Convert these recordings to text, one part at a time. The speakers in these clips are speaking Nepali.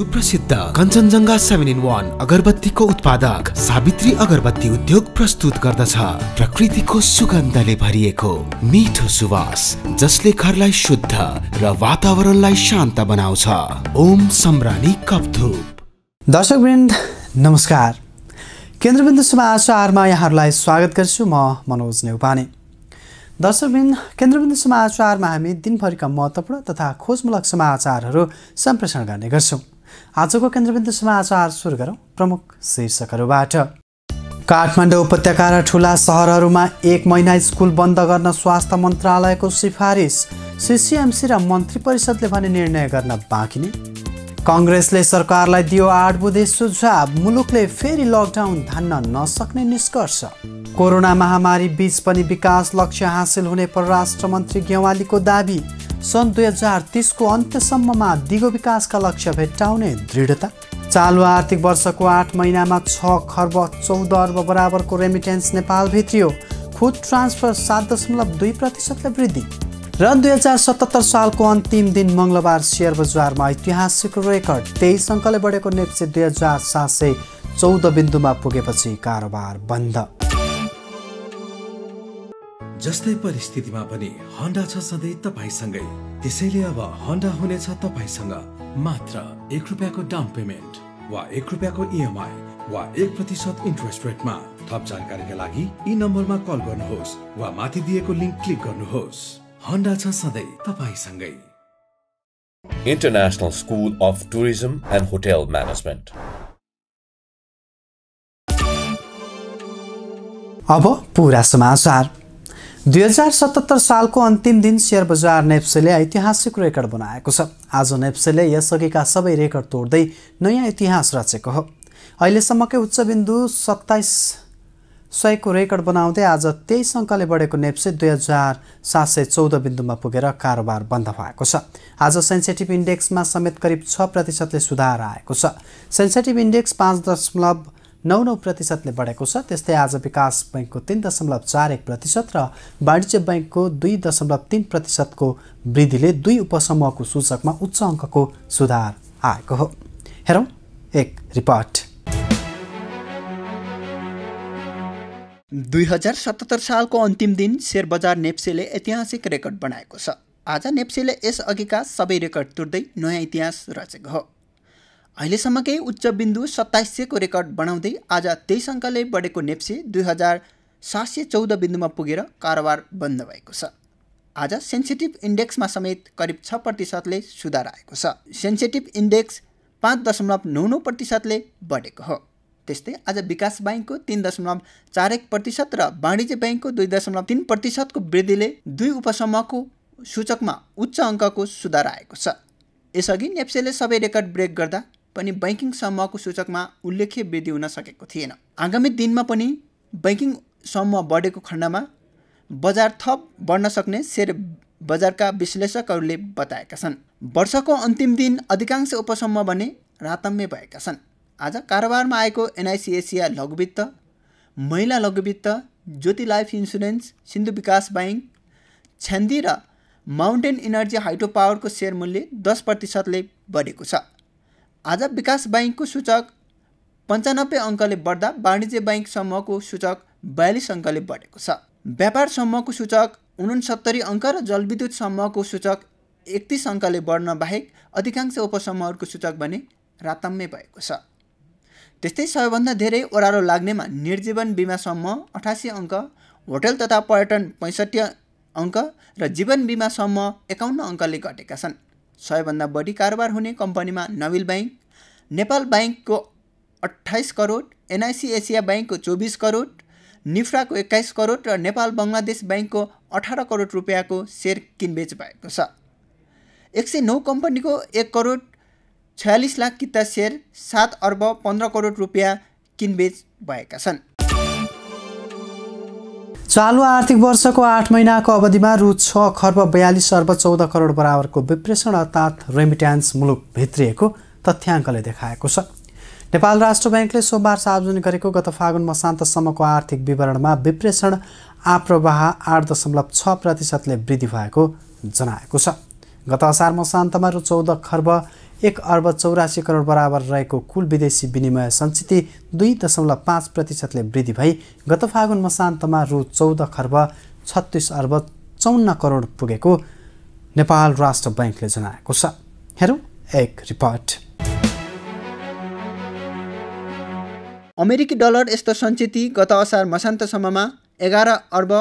सुप्रसिद्ध कञ्चनजङ्घा सेभेन इन वान अगरबत्तीको उत्पादक सावित्री अगरबत्ती उद्योग प्रस्तुत गर्दछ प्रकृतिको सुगन्धले भरिएको मिठो सुवास जसले घरलाई शुद्ध र वातावरणलाई शान्त बनाउँछ ओम सम्राणी कपधुप दर्शकवृन्द नमस्कार केन्द्रबिन्दु समाचारमा यहाँहरूलाई स्वागत गर्छु म मनोज नेउपाने दर्शकबिन केन्द्रबिन्दु समाचारमा हामी दिनभरिका महत्त्वपूर्ण तथा खोजमूलक समाचारहरू सम्प्रेषण गर्ने गर्छौँ आजको केन्द्रबिन्दु समाचार सुरु गरौँ प्रमुख शीर्षकहरूबाट काठमाडौँ उपत्यका र ठुला सहरहरूमा एक महिना स्कुल बन्द गर्न स्वास्थ्य मन्त्रालयको सिफारिस सिसिएमसी र मन्त्री परिषदले भने निर्णय गर्न बाँकी नै कङ्ग्रेसले सरकारलाई दियो आठ बुधे सुझाव मुलुकले फेरि लकडाउन धान्न नसक्ने निष्कर्ष कोरोना महामारी बीच पनि विकास लक्ष्य हासिल हुने परराष्ट्र मन्त्री गेवालीको दावी सन् दुई हजार तिसको अन्त्यसम्ममा दिगो विकासका लक्ष्य भेट्टाउने दृढता चालु आर्थिक वर्षको आठ महिनामा छ खर्ब चौध अर्ब बराबरको रेमिटेन्स नेपाल भित्रियो खुद ट्रान्सफर सात दशमलव दुई प्रतिशतले वृद्धि र दुई हजार सतहत्तर सालको अन्तिम दिन मङ्गलबार सेयर बजारमा ऐतिहासिक रेकर्ड तेइस अङ्कले बढेको नेप्से दुई हजार सात सय चौध बिन्दुमा पुगेपछि कारोबार बन्द जस्तै परिस्थितिमा पनि हन्डा छ सधैँ तपाईँसँगै त्यसैले अब हन्डा हुनेछ तपाईँसँग मात्र एक रुपियाँको डाउन पेमेन्ट वा एक रुपियाँको इएमआई e वा एक प्रतिशत इन्ट्रेस्ट रेटमा थप जानकारीका लागि यी नम्बरमा कल गर्नुहोस् वा माथि दिएको लिङ्क क्लिक गर्नुहोस् हन्डा छ सधैँ तपाईँसँगै International School of Tourism and Hotel Management. अब पुरा समाचार दुई हजार सतहत्तर सालको अन्तिम दिन सेयर बजार नेप्सेले ऐतिहासिक रेकर्ड बनाएको छ आज नेप्सेले यसअघिका सबै रेकर्ड तोड्दै नयाँ इतिहास रचेको हो अहिलेसम्मकै बिन्दु सत्ताइस सयको रेकर्ड बनाउँदै आज तेइस अङ्कले बढेको नेप्से दुई हजार सात सय चौध बिन्दुमा पुगेर कारोबार बन्द भएको छ आज सेन्सेटिभ इन्डेक्समा समेत करिब छ प्रतिशतले सुधार आएको छ सेन्सेटिभ इन्डेक्स पाँच दशमलव नौ नौ प्रतिशतले बढेको छ त्यस्तै आज विकास बैङ्कको तिन दशमलव चार एक प्रतिशत र वाणिज्य बैङ्कको दुई दशमलव तिन प्रतिशतको वृद्धिले दुई उपसमूहको सूचकमा उच्च अङ्कको सुधार आएको हो हेरौँ एक रिपोर्ट दुई हजार सतहत्तर सालको अन्तिम दिन सेयर बजार नेप्सेले ऐतिहासिक रेकर्ड बनाएको छ आज नेप्सेले यसअघिका सबै रेकर्ड तुट्दै नयाँ इतिहास रचेको हो अहिलेसम्मकै उच्च बिन्दु सत्ताइस सयको रेकर्ड बनाउँदै आज तेइस अङ्कले बढेको नेप्से दुई हजार सात सय चौध बिन्दुमा पुगेर कारोबार बन्द भएको छ आज सेन्सिटिभ इन्डेक्समा समेत करिब छ प्रतिशतले सुधार आएको छ सेन्सिटिभ इन्डेक्स पाँच दशमलव नौ नौ प्रतिशतले बढेको हो त्यस्तै आज विकास ब्याङ्कको तिन दशमलव चार एक प्रतिशत र वाणिज्य ब्याङ्कको दुई दशमलव तिन प्रतिशतको वृद्धिले दुई उपसमूहको सूचकमा उच्च अङ्कको सुधार आएको छ यसअघि नेप्सेले सबै रेकर्ड ब्रेक गर्दा पनि बैङ्किङ समूहको सूचकमा उल्लेख्य वृद्धि हुन सकेको थिएन आगामी दिनमा पनि बैङ्किङ समूह बढेको खण्डमा बजार थप बढ्न सक्ने सेयर बजारका विश्लेषकहरूले बताएका छन् वर्षको अन्तिम दिन अधिकांश उपसमूह भने रातम्य भएका छन् आज कारोबारमा आएको एनआइसिएसिया लघुवित्त महिला लघुवित्त ज्योति लाइफ इन्सुरेन्स सिन्धु विकास ब्याङ्क छ्यान्दी र माउन्टेन इनर्जी हाइड्रो पावरको सेयर मूल्य दस प्रतिशतले बढेको छ आज विकास ब्याङ्कको सूचक पन्चानब्बे अङ्कले बढ्दा वाणिज्य ब्याङ्क समूहको सूचक बयालिस अङ्कले बढेको छ व्यापार समूहको सूचक उनसत्तरी अङ्क र जलविद्युत समूहको सूचक एकतिस अङ्कले बढ्न बाहेक अधिकांश उपसमूहहरूको सूचक भने रातम्मे भएको छ त्यस्तै सबैभन्दा धेरै ओह्रालो लाग्नेमा निर्जीवन बिमा समूह अठासी अङ्क होटल तथा पर्यटन पैँसठी अङ्क र जीवन बिमा समूह एकाउन्न अङ्कले घटेका छन् सबैभन्दा बढी कारोबार हुने कम्पनीमा नविल ब्याङ्क नेपाल ब्याङ्कको अठाइस करोड एनआइसी एसिया ब्याङ्कको चौबिस करोड निफ्राको एक्काइस करोड र नेपाल बङ्गलादेश ब्याङ्कको अठार करोड रुपियाँको सेयर किनबेच भएको छ एक सय नौ कम्पनीको एक करोड छयालिस लाख किता सेयर सात अर्ब पन्ध्र करोड रुपियाँ किनबेच भएका छन् चालु आर्थिक वर्षको आठ महिनाको अवधिमा रु छ खर्ब बयालिस अर्ब चौध करोड बराबरको विप्रेषण अर्थात् रेमिट्यान्स मुलुक भित्रिएको तथ्याङ्कले देखाएको छ नेपाल राष्ट्र ब्याङ्कले सोमबार सार्वजनिक गरेको गत फागुन मसान्तसम्मको आर्थिक विवरणमा विप्रेषण आप्रवाह आठ दशमलव छ प्रतिशतले वृद्धि भएको जनाएको छ गत असार मसान्तमा रु चौध खर्ब एक अर्ब चौरासी करोड बराबर रहेको कुल विदेशी विनिमय सञ्चित दुई दशमलव पाँच प्रतिशतले वृद्धि भई गत फागुन मसान्तमा रु चौध खर्ब छत्तिस अर्ब चौन्न करोड पुगेको नेपाल राष्ट्र ब्याङ्कले जनाएको छ हेरौँ एक रिपोर्ट अमेरिकी डलर यस्तो सञ्चित गत असार मसान्तसम्ममा एघार अर्ब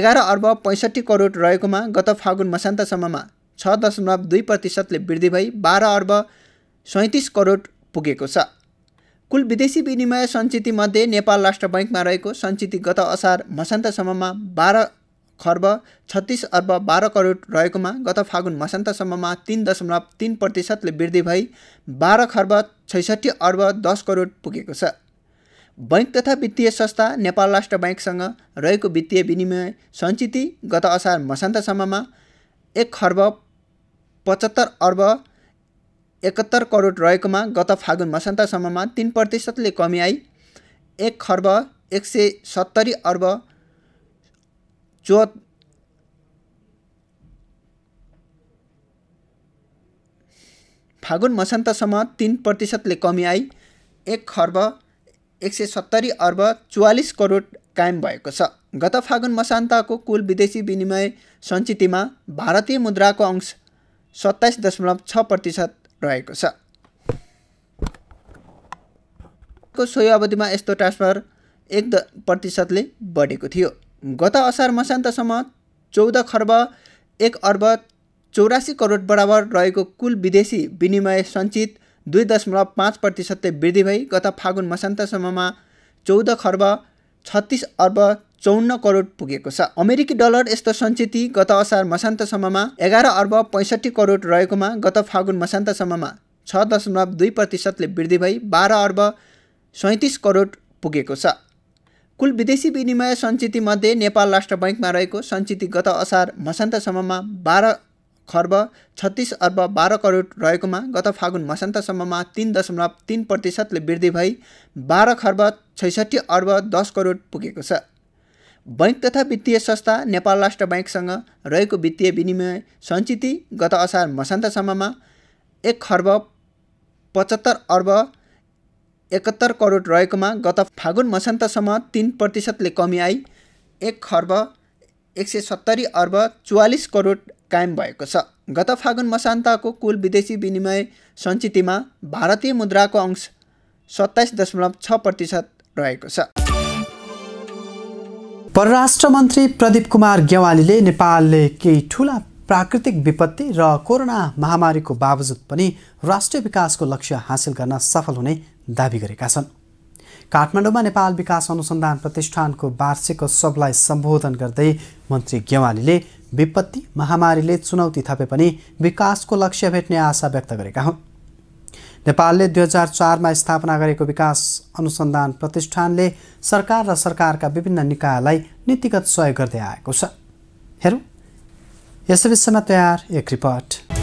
एघार अर्ब पैँसठी करोड रहेकोमा गत फागुन मसान्तसम्ममा छ दशमलव दुई प्रतिशतले वृद्धि भई बाह्र अर्ब सैँतिस करोड पुगेको छ कुल विदेशी विनिमय सञ्चितमध्ये नेपाल राष्ट्र बैङ्कमा रहेको सञ्चित गत असार मसान्तसम्ममा बाह्र खर्ब छत्तिस अर्ब बाह्र करोड रहेकोमा गत फागुन मसान्तसम्ममा तिन दशमलव तिन प्रतिशतले वृद्धि भई बाह्र खर्ब छैसठी अर्ब दस करोड पुगेको छ बैङ्क तथा वित्तीय संस्था नेपाल राष्ट्र बैङ्कसँग रहेको वित्तीय विनिमय सञ्चित गत असार मसान्तसम्ममा एक खर्ब पचहत्तर अर्ब एकहत्तर करोड रहेकोमा गत फागुन मसान्तसम्ममा तिन प्रतिशतले कमी आई एक खर्ब एक सय सत्तरी अर्ब चो फागुन मसन्तसम्म तिन प्रतिशतले कमी आई एक खर्ब एक सय सत्तरी अर्ब चौवालिस करोड कायम भएको छ गत फागुन मसान्तको कुल विदेशी विनिमय सञ्चितमा भारतीय मुद्राको अंश सत्ताइस दशमलव छ प्रतिशत रहेको छ को सोही अवधिमा यस्तो ट्रान्सफर एक द प्रतिशतले बढेको थियो गत असार मसान्तसम्म चौध खर्ब एक अर्ब चौरासी करोड बराबर रहेको कुल विदेशी विनिमय सञ्चित दुई दशमलव पाँच प्रतिशतले वृद्धि भई गत फागुन मसान्तसम्ममा चौध खर्ब छत्तिस अर्ब चौन्न करोड पुगेको छ अमेरिकी डलर यस्तो सञ्चिति गत असार मसान्तसम्ममा एघार अर्ब पैँसठी करोड रहेकोमा गत फागुन मसान्तसम्ममा छ दशमलव दुई प्रतिशतले वृद्धि भई बाह्र अर्ब सैँतिस करोड पुगेको छ कुल विदेशी विनिमय सञ्चितमध्ये नेपाल राष्ट्र बैङ्कमा रहेको सञ्चित गत असार मसान्तसम्ममा बाह्र खर्ब छत्तिस अर्ब बाह्र करोड रहेकोमा गत फागुन मसान्तसम्ममा तिन दशमलव तिन प्रतिशतले वृद्धि भई बाह्र खर्ब छैसठी अर्ब दस करोड पुगेको छ बैङ्क तथा वित्तीय संस्था नेपाल राष्ट्र ब्याङ्कसँग रहेको वित्तीय विनिमय सञ्चिति गत असार मसान्तसम्ममा एक खर्ब पचहत्तर अर्ब एकहत्तर करोड रहेकोमा गत फागुन मसान्तसम्म तिन प्रतिशतले कमी आई एक खर्ब एक सय सत्तरी अर्ब चुवालिस करोड कायम भएको छ गत फागुन मसान्तको कुल विदेशी विनिमय सञ्चितमा भारतीय मुद्राको अंश सत्ताइस दशमलव छ प्रतिशत रहेको छ परराष्ट्र मन्त्री प्रदीप कुमार गेवालीले नेपालले केही ठुला प्राकृतिक विपत्ति र कोरोना महामारीको बावजुद पनि राष्ट्रिय विकासको लक्ष्य हासिल गर्न सफल हुने दावी गरेका छन् काठमाडौँमा नेपाल विकास अनुसन्धान प्रतिष्ठानको वार्षिक उत्सवलाई सम्बोधन गर्दै मन्त्री गेवालीले विपत्ति महामारीले चुनौती थपे पनि विकासको लक्ष्य भेट्ने आशा व्यक्त गरेका हुन् नेपालले दुई हजार चारमा स्थापना गरेको विकास अनुसन्धान प्रतिष्ठानले सरकार र सरकारका विभिन्न निकायलाई नीतिगत सहयोग गर्दै आएको छ हेरौँ यस विषयमा तयार एक रिपोर्ट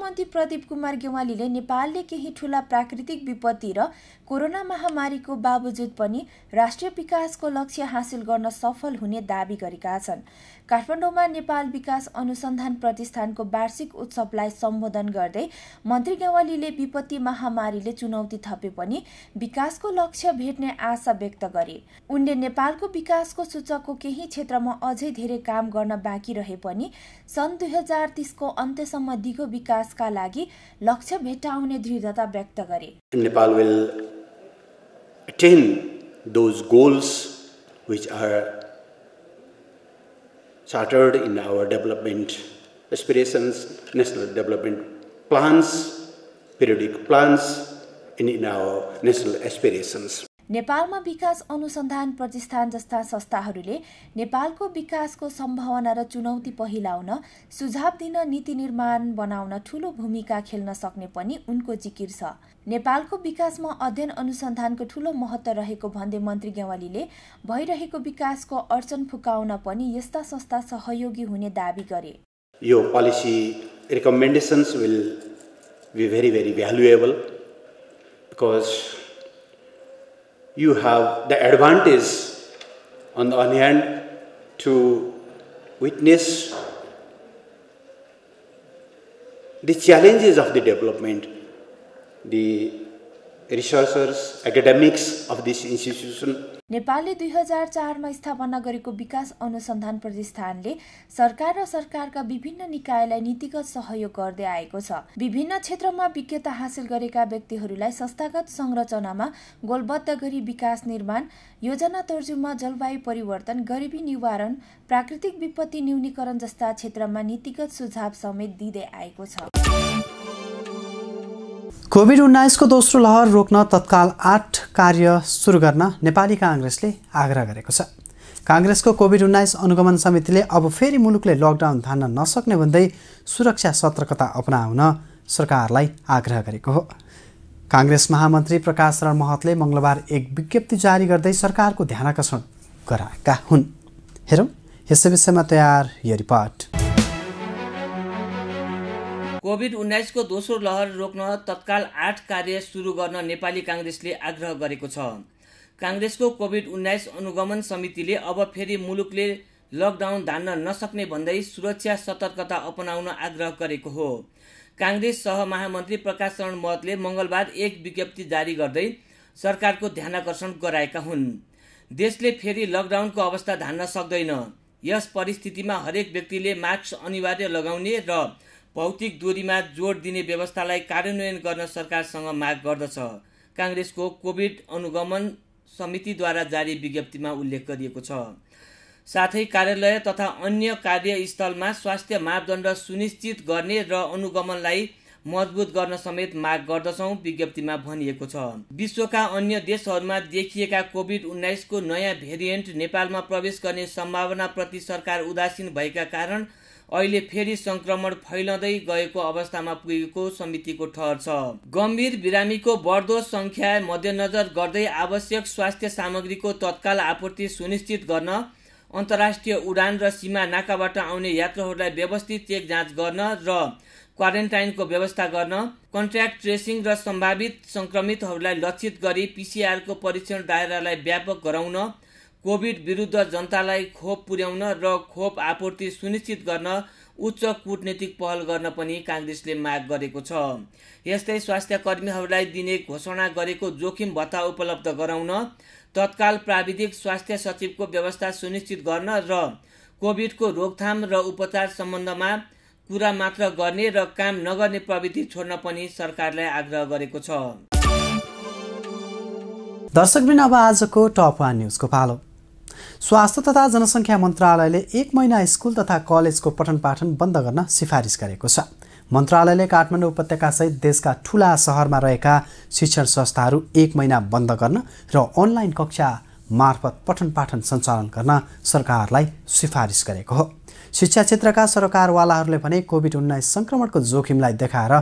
मन्त्री प्रदीप कुमार गेवालीले नेपालले केही ठूला प्राकृतिक विपत्ति र कोरोना महामारीको बावजुद पनि राष्ट्रिय विकासको लक्ष्य हासिल गर्न सफल हुने दावी गरेका छन् काठमाडौँमा नेपाल विकास अनुसन्धान प्रतिष्ठानको वार्षिक उत्सवलाई सम्बोधन गर्दै मन्त्री गेवालीले विपत्ति महामारीले चुनौती थपे पनि विकासको लक्ष्य भेट्ने आशा व्यक्त गरे उनले नेपालको विकासको सूचकको केही क्षेत्रमा अझै धेरै काम गर्न बाँकी रहे पनि सन् दुई हजार तिसको अन्त्यसम्म दिगो विकासका लागि लक्ष्य भेट्टाउने दृढता व्यक्त गरे Nepal will attain those goals which are chartered in our development aspirations, national development plans, periodic plans, and in our national aspirations. नेपालमा विकास अनुसन्धान प्रतिष्ठान जस्ता संस्थाहरूले नेपालको विकासको सम्भावना र चुनौती पहिलाउन सुझाव दिन नीति निर्माण बनाउन ठूलो भूमिका खेल्न सक्ने पनि उनको जिकिर छ नेपालको विकासमा अध्ययन अनुसन्धानको ठूलो महत्त्व रहेको भन्दै मन्त्री गेवालीले भइरहेको विकासको अडचन फुकाउन पनि यस्ता संस्था सहयोगी हुने दावी गरे यो policy recommendations will be very very valuable because you have the advantage on on hand to witness the challenges of the development the researchers academics of this institution नेपालले दुई हजार चारमा स्थापना गरेको विकास अनुसन्धान प्रतिष्ठानले सरकार र सरकारका विभिन्न निकायलाई नीतिगत सहयोग गर्दै आएको छ विभिन्न क्षेत्रमा विज्ञता हासिल गरेका व्यक्तिहरूलाई संस्थागत संरचनामा गोलबद्ध गरी विकास निर्माण योजना तर्जुमा जलवायु परिवर्तन गरिबी निवारण प्राकृतिक विपत्ति न्यूनीकरण जस्ता क्षेत्रमा नीतिगत सुझाव समेत दिँदै आएको छ कोभिड उन्नाइसको दोस्रो लहर रोक्न तत्काल आठ कार्य सुरु गर्न नेपाली काङ्ग्रेसले आग्रह गरेको छ काङ्ग्रेसको कोभिड उन्नाइस अनुगमन समितिले अब फेरि मुलुकले लकडाउन धान्न नसक्ने भन्दै सुरक्षा सतर्कता अपनाउन सरकारलाई आग्रह गरेको हो काङ्ग्रेस महामन्त्री प्रकाश रण महतले मङ्गलबार एक विज्ञप्ति जारी गर्दै सरकारको ध्यानाकर्षण गराएका हुन् हेरौँ यसै विषयमा तयार यो रिपोर्ट कोभिड उन्नाइसको दोस्रो लहर रोक्न तत्काल आठ कार्य सुरु गर्न नेपाली काङ्ग्रेसले आग्रह गरेको छ काङ्ग्रेसको कोभिड उन्नाइस अनुगमन समितिले अब फेरि मुलुकले लकडाउन धान्न नसक्ने भन्दै सुरक्षा सतर्कता अपनाउन आग्रह गरेको हो काङ्ग्रेस सहमहामन्त्री प्रकाश शरण महतले मङ्गलबार एक विज्ञप्ति जारी गर्दै सरकारको ध्यानकर्षण गराएका हुन् देशले फेरि लकडाउनको अवस्था धान्न सक्दैन यस परिस्थितिमा हरेक व्यक्तिले मास्क अनिवार्य लगाउने र भौतिक दूरीमा जोड दिने व्यवस्थालाई कार्यान्वयन गर्न सरकारसँग माग गर्दछ काङ्ग्रेसको कोभिड अनुगमन समितिद्वारा जारी विज्ञप्तिमा उल्लेख गरिएको छ साथै कार्यालय तथा अन्य कार्यस्थलमा स्वास्थ्य मापदण्ड सुनिश्चित गर्ने र अनुगमनलाई मजबुत गर्न समेत माग गर्दछौँ विज्ञप्तिमा भनिएको छ विश्वका अन्य देशहरूमा देखिएका कोभिड उन्नाइसको नयाँ भेरिएन्ट नेपालमा प्रवेश गर्ने सम्भावनाप्रति सरकार उदासीन भएका कारण अहिले फेरि संक्रमण फैलँदै गएको अवस्थामा पुगेको समितिको ठहर छ गम्भीर बिरामीको बढ्दो संख्या मध्यनजर गर्दै आवश्यक स्वास्थ्य सामग्रीको तत्काल आपूर्ति सुनिश्चित गर्न अन्तर्राष्ट्रिय उडान र सीमा नाकाबाट आउने यात्रुहरूलाई व्यवस्थित चेक जाँच गर्न र क्वारेन्टाइनको व्यवस्था गर्न कन्ट्याक्ट ट्रेसिङ र सम्भावित संक्रमितहरूलाई लक्षित गरी पिसिआरको परीक्षण दायरालाई व्यापक गराउन कोभिड विरुद्ध जनतालाई खोप पुर्याउन र खोप आपूर्ति सुनिश्चित गर्न उच्च कुटनीतिक पहल गर्न पनि काङ्ग्रेसले माग गरेको छ यस्तै स्वास्थ्य कर्मीहरूलाई दिने घोषणा गरेको जोखिम भत्ता उपलब्ध गराउन तत्काल प्राविधिक स्वास्थ्य सचिवको व्यवस्था सुनिश्चित गर्न र कोभिडको रोकथाम र उपचार सम्बन्धमा कुरा मात्र गर्ने र काम नगर्ने प्रविधि छोड्न पनि सरकारलाई आग्रह गरेको छ दर्शकबिन अब आजको टप वान न्युजको पालो स्वास्थ्य तथा जनसङ्ख्या मन्त्रालयले एक महिना स्कुल तथा कलेजको पठन पाठन बन्द गर्न सिफारिस गरेको छ मन्त्रालयले काठमाडौँ उपत्यकासहित देशका ठुला सहरमा रहेका शिक्षण संस्थाहरू एक महिना बन्द गर्न र अनलाइन कक्षा मार्फत पठन पाठन सञ्चालन गर्न सरकारलाई सिफारिस गरेको हो शिक्षा क्षेत्रका सरकारवालाहरूले भने कोभिड उन्नाइस सङ्क्रमणको जोखिमलाई देखाएर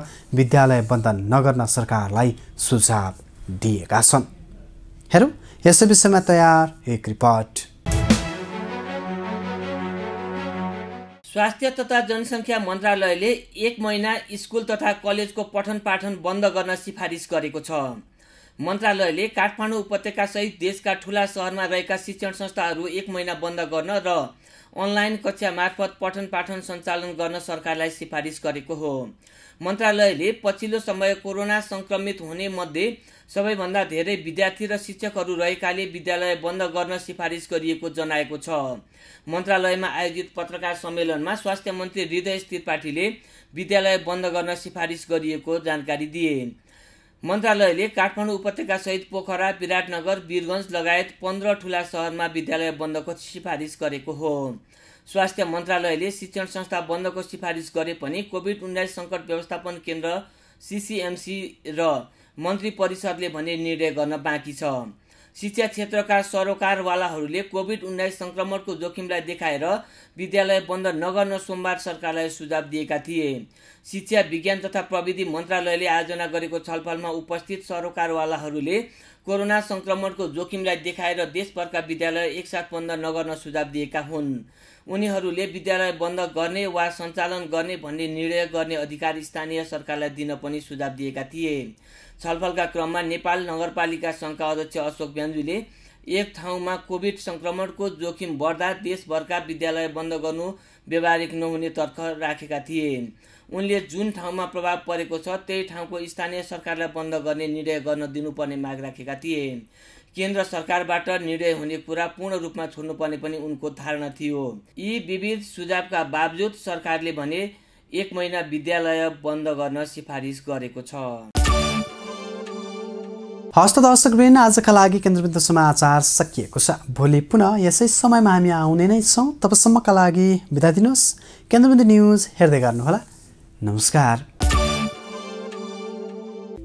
विद्यालय बन्द नगर्न सरकारलाई सुझाव दिएका छन् हेरौँ यस विषयमा तयार एक रिपोर्ट स्वास्थ्य तथा जनसङ्ख्या मन्त्रालयले एक महिना स्कुल तथा कलेजको पठन पाठन बन्द गर्न सिफारिस गरेको छ मन्त्रालयले काठमाडौँ उपत्यका सहित देशका ठुला सहरमा रहेका शिक्षण संस्थाहरू एक महिना बन्द गर्न र अनलाइन कक्षा मार्फत पठन पाठन सञ्चालन गर्न सरकारलाई सिफारिस गरेको हो मन्त्रालयले पछिल्लो समय कोरोना संक्रमित हुने मध्ये सबैभन्दा धेरै विद्यार्थी र शिक्षकहरू रहेकाले विद्यालय बन्द गर्न सिफारिस गरिएको जनाएको छ मन्त्रालयमा आयोजित पत्रकार सम्मेलनमा स्वास्थ्य मन्त्री हृदय त्रिपाठीले विद्यालय बन्द गर्न सिफारिस गरिएको जानकारी दिए मन्त्रालयले काठमाडौँ उपत्यका सहित पोखरा विराटनगर वीरगन्ज लगायत पन्ध्र ठुला सहरमा विद्यालय बन्दको सिफारिस गरेको हो स्वास्थ्य मन्त्रालयले शिक्षण संस्था बन्दको सिफारिस गरे पनि कोभिड उन्नाइस सङ्कट व्यवस्थापन केन्द्र सिसिएमसी र मन्त्री परिषदले भने निर्णय गर्न बाँकी छ शिक्षा क्षेत्रका सरोकारवालाहरूले कोभिड उन्नाइस सङ्क्रमणको जोखिमलाई देखाएर विद्यालय बन्द नगर्न सोमबार सरकारलाई सुझाव दिएका थिए शिक्षा विज्ञान तथा प्रविधि मन्त्रालयले आयोजना गरेको छलफलमा उपस्थित सरोकारवालाहरूले कोरोना सङ्क्रमणको जोखिमलाई देखाएर देशभरका विद्यालय एकसाथ बन्द नगर्न सुझाव दिएका हुन् उनीहरूले विद्यालय बन्द गर्ने वा सञ्चालन गर्ने भन्ने निर्णय गर्ने अधिकार स्थानीय सरकारलाई दिन पनि सुझाव दिएका थिए छलफलका क्रममा नेपाल नगरपालिका सङ्घका अध्यक्ष अशोक ब्यान्जुले एक ठाउँमा कोभिड सङ्क्रमणको जोखिम बढ्दा देशभरका विद्यालय बन्द गर्नु व्यावहारिक नहुने तर्क राखेका थिए उनले जुन ठाउँमा प्रभाव परेको छ त्यही ठाउँको स्थानीय सरकारलाई बन्द गर्ने निर्णय गर्न दिनुपर्ने माग राखेका थिए केन्द्र सरकारबाट निर्णय हुने कुरा पूर्ण रूपमा छोड्नुपर्ने पनि उनको धारणा थियो यी विविध सुझावका बावजुद सरकारले भने एक महिना विद्यालय बन्द गर्न सिफारिस गरेको छ हस्त दर्शकवृन्द आजका लागि केन्द्रबिन्दु समाचार सकिएको छ भोलि पुनः यसै समयमा हामी आउने नै छौँ तबसम्मका लागि बिदा दिनुहोस् केन्द्रबिन्दु न्युज हेर्दै गर्नुहोला नमस्कार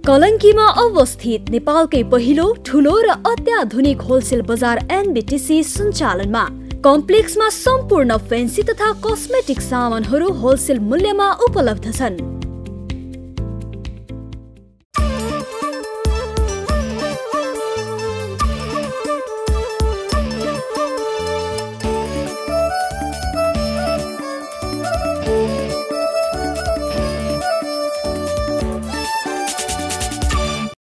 कलङ्कीमा अवस्थित नेपालकै पहिलो ठुलो र अत्याधुनिक होलसेल बजार एनबिटिसी सञ्चालनमा कम्प्लेक्समा सम्पूर्ण फेन्सी तथा कस्मेटिक सामानहरू होलसेल मूल्यमा उपलब्ध छन्